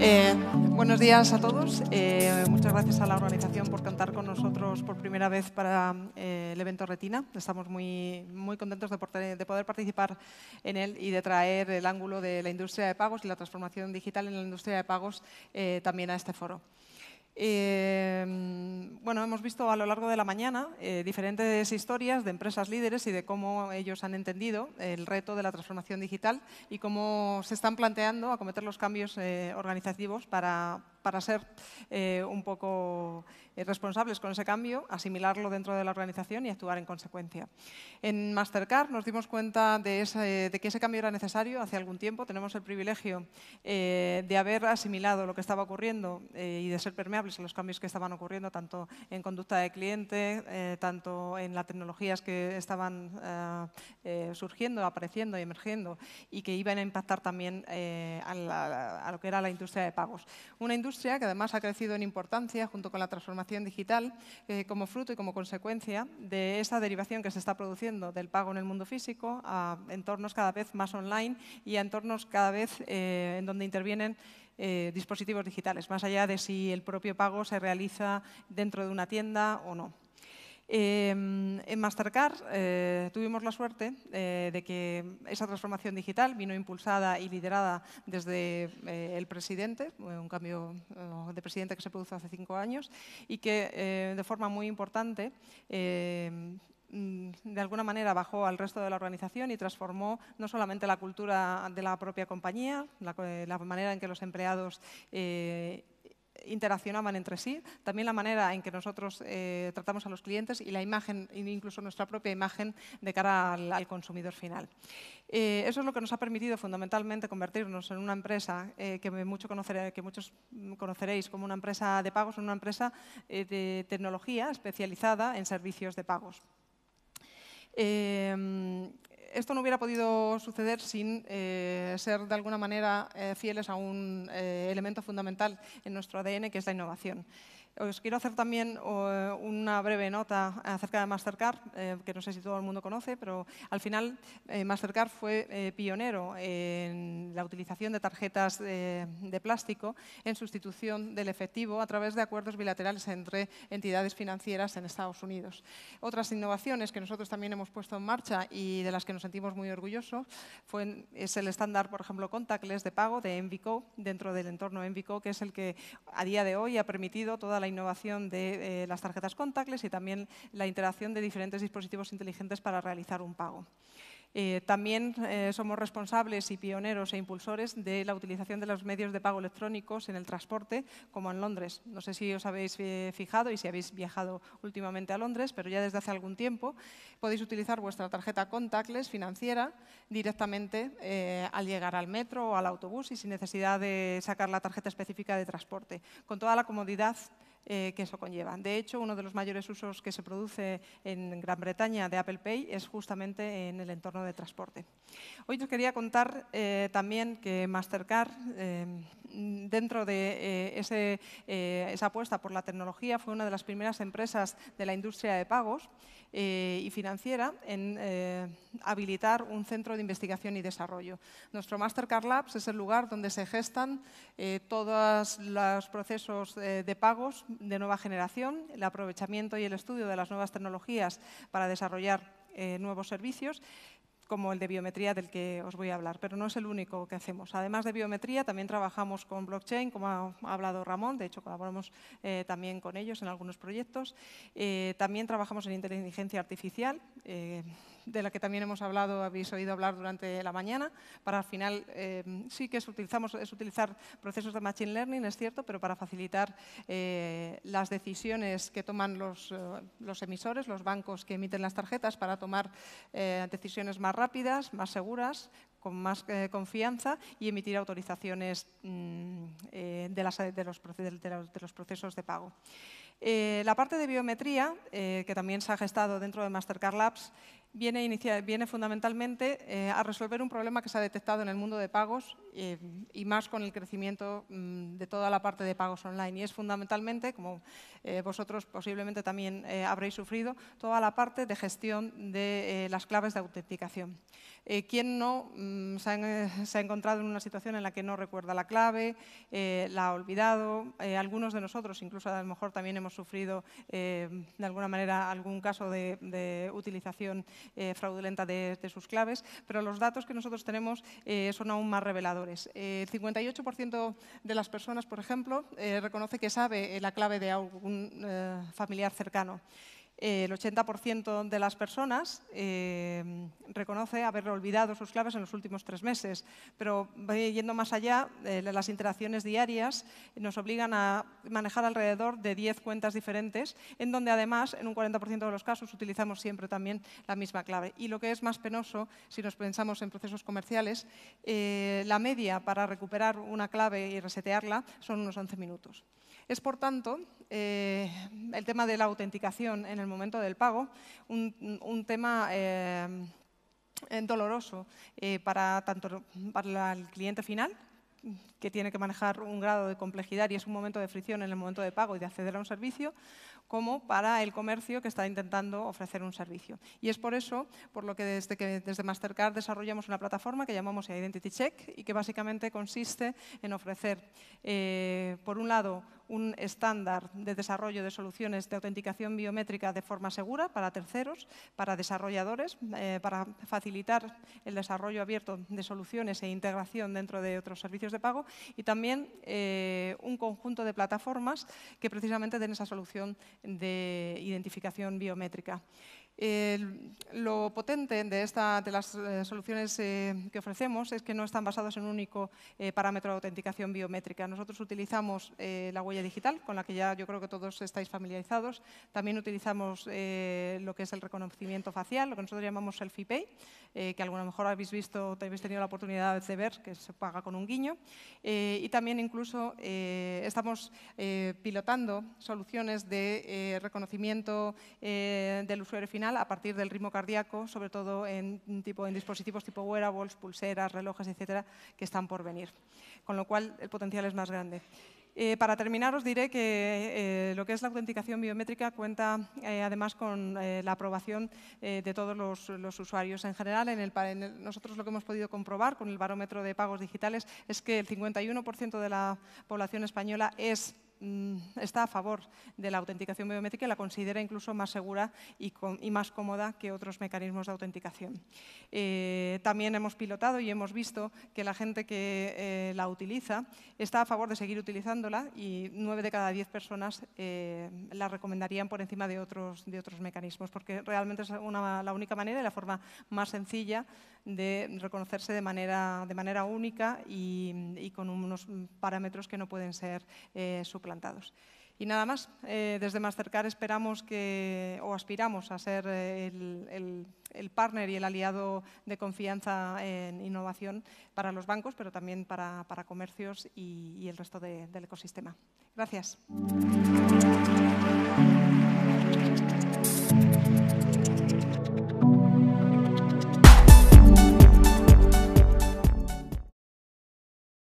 Eh, buenos días a todos. Eh, muchas gracias a la organización por cantar con nosotros por primera vez para eh, el evento Retina. Estamos muy, muy contentos de, poder participar en él y de traer el ángulo de la industria de pagos y la transformación digital en la industria de pagos también a este foro. Em, bueno, hemos visto a lo largo de la mañana eh, diferentes historias de empresas líderes y de cómo ellos han entendido el reto de la transformación digital y cómo se están planteando acometer los cambios eh, organizativos para, para ser eh, un poco eh, responsables con ese cambio, asimilarlo dentro de la organización y actuar en consecuencia. En Mastercard nos dimos cuenta de, que ese cambio era necesario hace algún tiempo. Tenemos el privilegio eh, de haber asimilado lo que estaba ocurriendo y de ser permeables a los cambios que estaban ocurriendo, tanto en conducta de cliente, tanto en las tecnologías que estaban surgiendo, apareciendo y emergiendo y que iban a impactar también a, a, lo que era la industria de pagos que además ha crecido en importancia junto con la transformación digital, eh, como fruto y como consecuencia de esa derivación que se está produciendo del pago en el mundo físico a entornos cada vez más online y a entornos cada vez eh, en donde intervienen eh, dispositivos digitales, más allá de si el propio pago se realiza dentro de una tienda o no. Em, en Mastercard eh, tuvimos la suerte eh, de que esa transformación digital vino impulsada y liderada desde eh, el presidente, un cambio de presidente que se produjo hace cinco años y que de forma muy importante em, mm, de alguna manera bajó al resto de la organización y transformó no solamente la cultura de la propia compañía, la, manera en que los empleados eh, interaccionaban entre sí, también la manera en que nosotros eh, tratamos a los clientes y la imagen, e incluso nuestra propia imagen de cara al, consumidor final. Eh, eso es lo que nos ha permitido fundamentalmente convertirnos en una empresa eh, que, muchos conoceréis como una empresa de pagos, una empresa de tecnología especializada en servicios de pagos esto no hubiera podido suceder sin eh, ser de alguna manera eh, fieles a un eh, elemento fundamental en nuestro ADN, que es la innovación. Os quiero hacer también eh, una breve nota acerca de Mastercard, eh, que no sé si todo el mundo conoce, pero al final eh, Mastercard fue pionero en la utilización de tarjetas de plástico en sustitución del efectivo a través de acuerdos bilaterales entre entidades financieras en Estados Unidos. Otras innovaciones que nosotros también hemos puesto en marcha y de las que nos sentimos muy orgullosos fue, es el estándar, por ejemplo, contactless de pago de Envico dentro del entorno Envico, que es el que a día de hoy ha permitido toda la innovación de eh, las tarjetas contactless y también la interacción de diferentes dispositivos inteligentes para realizar un pago. Eh, también eh, somos responsables y pioneros e impulsores de la utilización de los medios de pago electrónicos en el transporte, como en Londres. No sé si os habéis fijado y si habéis viajado últimamente a Londres, pero ya desde hace algún tiempo podéis utilizar vuestra tarjeta contactless financiera directamente al llegar al metro o al autobús y sin necesidad de sacar la tarjeta específica de transporte, con toda la comodidad eh, que eso conlleva. De hecho, uno de los mayores usos que se produce en Gran Bretaña de Apple Pay es justamente en el entorno de transporte. Hoy os quería contar eh, también que Mastercard eh, Mm, dentro de eh, eh, esa apuesta por la tecnología, fue una de las primeras empresas de la industria de pagos eh, y financiera en habilitar un centro de investigación y desarrollo. Nuestro Mastercard Labs es el lugar donde se gestan todos los procesos de pagos de nueva generación, el aprovechamiento y el estudio de las nuevas tecnologías para desarrollar nuevos servicios como el de biometría del que os voy a hablar, pero no es el único que hacemos. Además de biometría, también trabajamos con blockchain, como ha hablado Ramón, de hecho colaboramos eh, también con ellos en algunos proyectos. Eh, también trabajamos en inteligencia artificial. Eh, de la que también hemos hablado, habéis oído hablar durante la mañana, para al final eh, sí que es, utilizar procesos de Machine Learning, es cierto, pero para facilitar eh, las decisiones que toman eh, los, emisores, los bancos que emiten las tarjetas, para tomar decisiones más rápidas, más seguras, con más confianza y emitir autorizaciones mm, de, las, de, de los procesos de pago. Eh, la parte de biometría, eh, que también se ha gestado dentro de Mastercard Labs, viene, viene fundamentalmente eh, a resolver un problema que se ha detectado en el mundo de pagos y más con el crecimiento mm, de toda la parte de pagos online. Y es fundamentalmente, como vosotros posiblemente también habréis sufrido, toda la parte de gestión de las claves de autenticación. ¿Quién no mm, se, ha, encontrado en una situación en la que no recuerda la clave, la ha olvidado? algunos de nosotros, incluso a lo mejor también hemos sufrido eh, de alguna manera algún caso de, utilización eh, fraudulenta de, sus claves, pero los datos que nosotros tenemos eh, son aún más reveladores. El 58% de las personas, por ejemplo, reconoce que sabe la clave de algún familiar cercano. Eh, el 80% de las personas eh, reconoce haber olvidado sus claves en los últimos tres meses. Pero yendo más allá, eh, las interacciones diarias nos obligan a manejar alrededor de 10 cuentas diferentes, en donde además, en un 40% de los casos, utilizamos siempre también la misma clave. Y lo que es más penoso, si nos pensamos en procesos comerciales, la media para recuperar una clave y resetearla son unos 11 minutos. Es, por tanto, eh, el tema de la autenticación en el momento del pago un, tema eh, eh, doloroso para tanto para el cliente final que tiene que manejar un grado de complejidad y es un momento de fricción en el momento de pago y de acceder a un servicio, como para el comercio que está intentando ofrecer un servicio. Y es por eso, por lo que desde, que desde Mastercard desarrollamos una plataforma que llamamos Identity Check y que básicamente consiste en ofrecer, por un lado, un estándar de desarrollo de soluciones de autenticación biométrica de forma segura para terceros, para desarrolladores, eh, para facilitar el desarrollo abierto de soluciones e integración dentro de otros servicios de pago y también eh, un conjunto de plataformas que precisamente den esa solución de identificación biométrica lo potente de, esta, de las eh, soluciones eh, que ofrecemos es que no están basadas en un único eh, parámetro de autenticación biométrica. Nosotros utilizamos la huella digital, con la que ya yo creo que todos estáis familiarizados. También utilizamos lo que es el reconocimiento facial, lo que nosotros llamamos el Pay, que a lo mejor habéis visto, habéis tenido la oportunidad de ver, que se paga con un guiño. y también incluso estamos pilotando soluciones de reconocimiento del usuario final a partir del ritmo cardíaco, sobre todo en, tipo, en dispositivos tipo wearables, pulseras, relojes, etcétera, que están por venir. Con lo cual, el potencial es más grande. Eh, para terminar, os diré que eh, lo que es la autenticación biométrica cuenta eh, además con la aprobación de todos los, usuarios. En general, nosotros lo que hemos podido comprobar con el barómetro de pagos digitales es que el 51% de la población española es Mm, está a favor de la autenticación biométrica y la considera incluso más segura y, más cómoda que otros mecanismos de autenticación. Eh, también hemos pilotado y hemos visto que la gente que eh, la utiliza está a favor de seguir utilizándola y nueve de cada diez personas eh, la recomendarían por encima de otros, de otros mecanismos, porque realmente es la única manera y la forma más sencilla de reconocerse de manera, de manera única y, y con unos parámetros que no pueden ser superados y nada más, eh, desde Mastercard esperamos que, o aspiramos a ser eh, el, partner y el aliado de confianza en innovación para los bancos, pero también para, comercios y, el resto del ecosistema. Gracias.